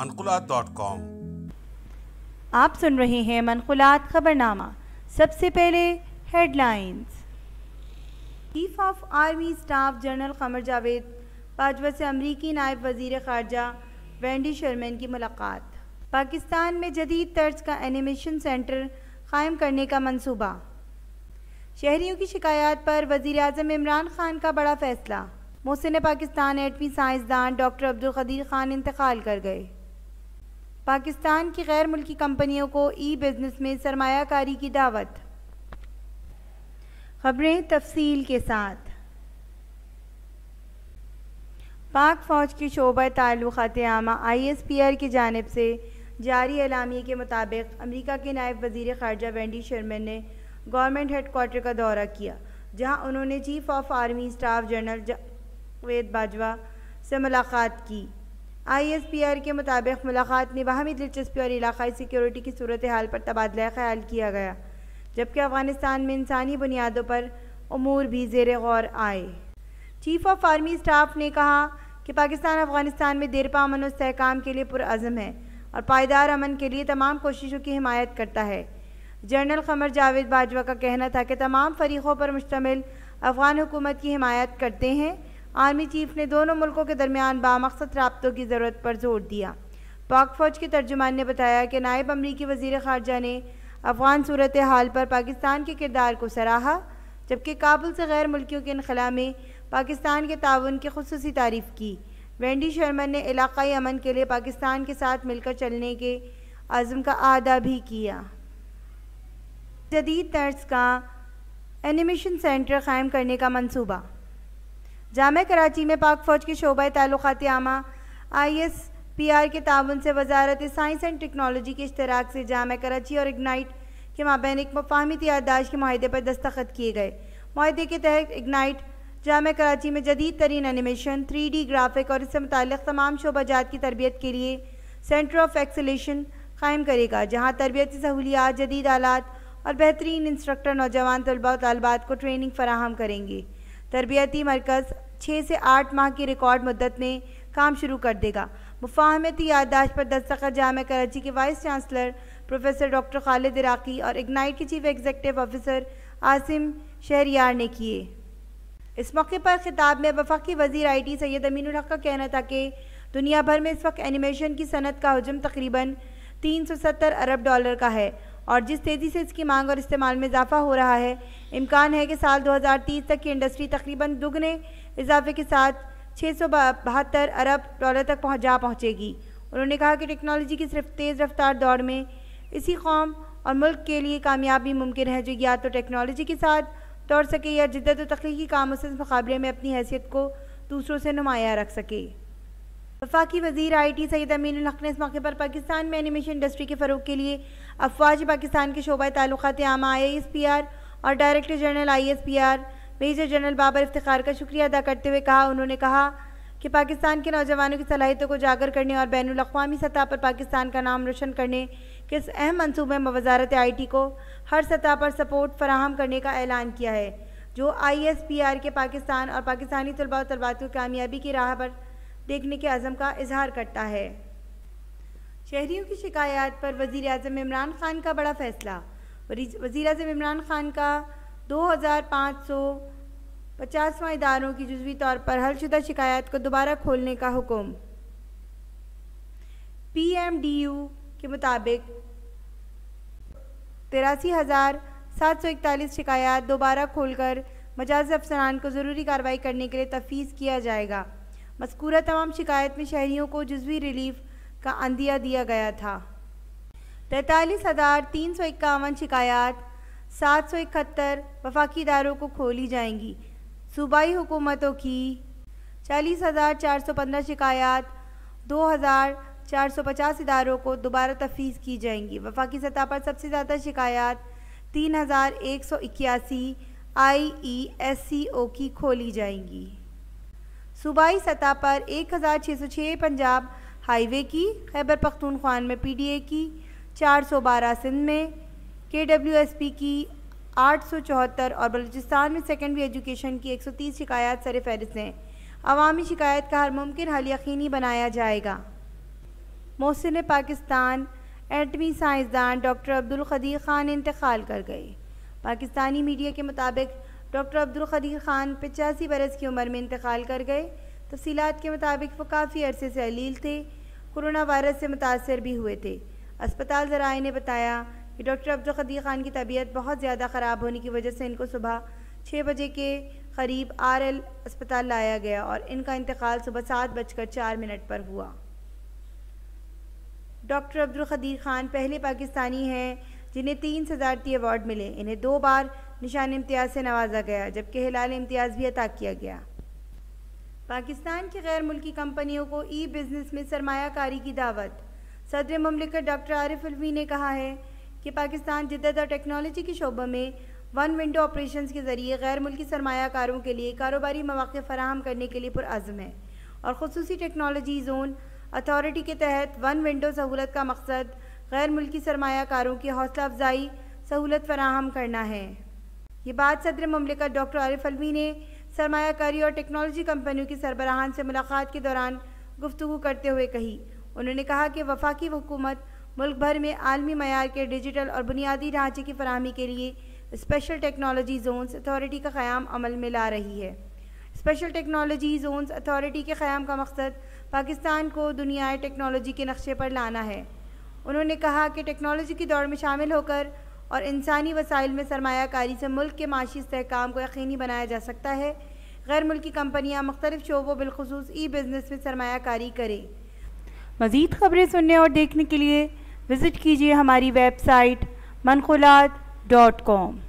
मनकुलात dot com आप सुन रहे हैं मनकुलात खबरनामा सबसे पहले headlines chief of army staff general Qamar Javed Bajwa से अमरीकी नायब वजीर खारजा वेंडी शर्मन की मुलाकात पाकिस्तान में जदीद तर्ज का एनिमेशन सेंटर कायम करने का मंसूबा शहरीों की शिकायत पर वजीर अजम इमरान खान का बड़ा फैसला मोहसिन पाकिस्तान एटमी साइंसदान डॉक्टर अब्दुल खदीर खान इंतकाल कर गए पाकिस्तान की गैर मुल्की कंपनियों को ई बिज़नेस में सरमाकारी की दावत खबरें तफसील के साथ पाक फ़ौज के शोबा ताल्लुत आमा आई एस पी आर की जानब से जारी अलामी के मुताबिक अमरीका के नायब वज़ी ख़ारजा वेंडी शर्मन ने गवर्नमेंट हेड कोार्टर का दौरा किया जहां उन्होंने chief of army staff general Javed Bajwa से मुलाकात की आई एस पी आर के मुताबिक मुलाकात में बाहमी दिलचस्पी और इलाकई सिक्योरिटी की सूरत हाल पर तबादला ख्याल किया गया जबकि अफगानिस्तान में इंसानी बुनियादों पर अमूर भी जेर गौर आए चीफ ऑफ आर्मी स्टाफ ने कहा कि पाकिस्तान अफगानिस्तान में देरपा अमन उसकाम के लिए पुरज़म है और पायदार अमन के लिए तमाम कोशिशों की हमायत करता है जनरल कमर जावेद बाजवा का कहना था कि तमाम फरीक़ों पर मुश्तमिल अफगान हुकूमत की हमायत करते हैं आर्मी चीफ ने दोनों मुल्कों के दरमियान बामकसद रबतों की ज़रूरत पर जोर दिया पाक फ़ौज के तर्जुमान ने बताया कि नायब अमरीकी वजीर खारजा ने अफगान सूरत हाल पर पाकिस्तान के किरदार को सराहा जबकि काबुल से गैर मुल्कियों के इनखला में पाकिस्तान के ताउन की खसूसी तारीफ़ की वेंडी शर्मन ने इलाकई अमन के लिए पाकिस्तान के साथ मिलकर चलने के आज़म का अदा भी किया जदीद तर्ज का एनिमेशन सेंटर क़ायम करने का मनसूबा जाम कराची में पाक फ़ौज की शोबा ताल्लुक़ात आमा आई एस पी आर के ताउन से वजारत साइंस एंड टेक्नोलॉजी के इश्तराक से जाम कराची और इग्नाइट के माबेन एक मफाहमी यादाश्त के माहे पर दस्तखत किए गए माहे के तहत इग्नाइट जाम कराची में जदीद तरीन एनिमेशन थ्री डी ग्राफिक और इससे मतलब तमाम शोबाजात की तरबियत के लिए सेंटर ऑफ एक्सलेशन कायम करेगा जहाँ तरबियती सहूलियात जदीद आलात और बेहतरीन इंस्ट्रक्टर नौजवान तलबा और तलबात को ट्रेनिंग फराहम करेंगे तरबियती मरकज़ छः से आठ माह की रिकॉर्ड मदत में काम शुरू कर देगा मुफाहमती याददाश्त पर दस्तखत जाम कराची के vice chancellor professor doctor Khalid Iraqi और इग्नाइट के chief executive officer Asim Shahryar ने किए इस मौके पर खिताब में वफाकी वजीर आई टी सैद अमीन का कहना था कि दुनिया भर में इस वक्त एनिमेशन की सनत का हजम तकरीबन 370 अरब डॉलर का है और जिस तेज़ी से इसकी मांग और इस्तेमाल में इजाफा हो रहा है इम्कान है कि साल 2030 तक की इंडस्ट्री तकरीबन दुगने इजाफे के साथ छः अरब डॉलर तक पहुँच जा पहुँचेगी उन्होंने कहा कि टेक्नोलॉजी की सिर्फ तेज़ रफ्तार दौड़ में इसी कौम और मुल्क के लिए कामयाबी मुमकिन है जो या तो टेक्नोलॉजी के साथ दौड़ सके या जिद्दत तख्लीकी कामों से मुकाबले में अपनी हैसियत को दूसरों से नुमाया रख सके वफाकी वजीर आई टी सईद अमीन हक ने इस मौके पर पाकिस्तान में एनिमेशन इंडस्ट्री के फ़रूग के लिए अफवाज पाकिस्तान के शोबा ताल्लुक आम आई एस पी आर और director general I S P R major general Babar Iftikhar का शुक्रिया अदा करते हुए कहा उन्होंने कहा कि पाकिस्तान के नौजवानों की सलाहियतों को जागर करने और बैन अवी सतह पर पाकिस्तान का नाम रोशन करने के इस अहम मनसूबे में वजारत आई टी को हर सतह पर सपोर्ट फराहम करने का ऐलान किया है जो आई एस पी आर के पाकिस्तान और पाकिस्तानी तलबा और तलबात की कामयाबी की राह पर देखने के आज़म का इजहार करता है शहरीों की शिकायत पर वजीर अजम इमरान खान का बड़ा फ़ैसला वज़ी अजम इमरान खान का दो हज़ार पाँच सौ पचासवा इदारों की जजवी तौर पर हलशुदा शिकायत को दोबारा खोलने का हुक्म पी एम डी यू के मुताबिक तिरासी हज़ार सात सौ इकतालीस शिकायत दोबारा खोलकर मजाज अफसरान को ज़रूरी कार्रवाई करने के लिए तफीज़ किया जाएगा मस्कूरा तमाम शिकायत में शहरीों को जजवी रिलीफ का अंदिया दिया गया था तैतालीस हज़ार तीन सौ इक्यावन शिकायत सात सौ इकहत्तर वफाकी इदारों को खोली जाएंगी सूबाई हुकूमतों की चालीस हज़ार चार सौ पंद्रह शिकायत दो हज़ार चार सौ पचास इदारों को दोबारा तफीज़ की जाएंगी वफाकी सतह पर सबसे ज़्यादा शिकायत तीन हज़ार एक सौ इक्यासी आई ई एस सी ओ की खोली जाएंगी सूबाई सतह पर 1606 पंजाब हाईवे की खैबर पख्तूनख्वान में पीडीए की 412 सिंध में केडब्ल्यूएसपी की 874 और बलूचिस्तान में सेकेंडरी एजुकेशन की 130 शिकायत सर फहरिस्त हैं अवामी शिकायत का हर मुमकिन हल यकी बनाया जाएगा मोहसिन पाकिस्तान एटमी साइंसदान डॉक्टर अब्दुल खदी खान इंतकाल कर गए पाकिस्तानी मीडिया के मुताबिक डॉक्टर अब्दुल ख़ान पचासी बरस की उम्र में इंतकाल कर गए तफसीत के मुताबिक वो काफ़ी अरसे से अलील थे कोरोना वायरस से मुतासर भी हुए थे अस्पताल ज़राए ने बताया कि डॉक्टर अब्दुल ख़ान की तबीयत बहुत ज़्यादा ख़राब होने की वजह से इनको सुबह छः बजे के करीब आर एल अस्पताल लाया गया और इनका इंतकाल सुबह सात बजकर चार मिनट पर हुआ डॉक्टर अब्दुल ख़ान पहले पाकिस्तानी हैं जिन्हें तीन सदारती अवार्ड मिले इन्हें दो बार निशान इम्तियाज़ से नवाजा गया जबकि हिलाल इम्तियाज़ भी अता किया गया पाकिस्तान की गैर मुल्की कंपनियों को ई बिज़नेस में सरमाकारी की दावत सदर ममलिकत डॉक्टर आरिफ अलवी ने कहा है कि पाकिस्तान जदत और टेक्नोलॉजी के शोबे में वन विंडो ऑपरेशन के ज़रिए गैर मुल्की सरमाकारों के लिए कारोबारी मौाक़ फराहम करने के लिए पुरज़म है और खसूस टेक्नोलॉजी जोन अथॉरिटी के तहत वन विंडो सहूलत का मकसद गैर मुल्की सरमाकारों की हौसला अफजाई सहूलत फराहम करना है ये बात सदर ममलिका डॉक्टर आरिफ अलवी ने सरमाकारी और टेक्नोलॉजी कंपनियों की सरबराहान से मुलाकात के दौरान गुफ्तु करते हुए कही उन्होंने कहा कि वफाकी हुकूमत मुल्क भर में आलमी मैार के डिजिटल और बुनियादी ढांचे की फरहमी के लिए स्पेशल टेक्नोलॉजी जोन्स अथॉरिटी का क़्याम अमल में ला रही है स्पेशल टेक्नोलॉजी जोन्स अथॉरिटी के क़्याम का मकसद पाकिस्तान को दुनियाए टेक्नोलॉजी के नक्शे पर लाना है उन्होंने कहा कि टेक्नोलॉजी की दौड़ में शामिल होकर और इंसानी वसाइल में सरमाकारी से मुल्क के माशी इसकाम को यकीनी बनाया जा सकता है गैर मुल्की कंपनियाँ मुख्तलिफ शोबों बिलखसूस ई बिज़नेस में सरमाकारी करें मज़ीद खबरें सुनने और देखने के लिए विज़िट कीजिए हमारी वेबसाइट मनखुलात डॉट कॉम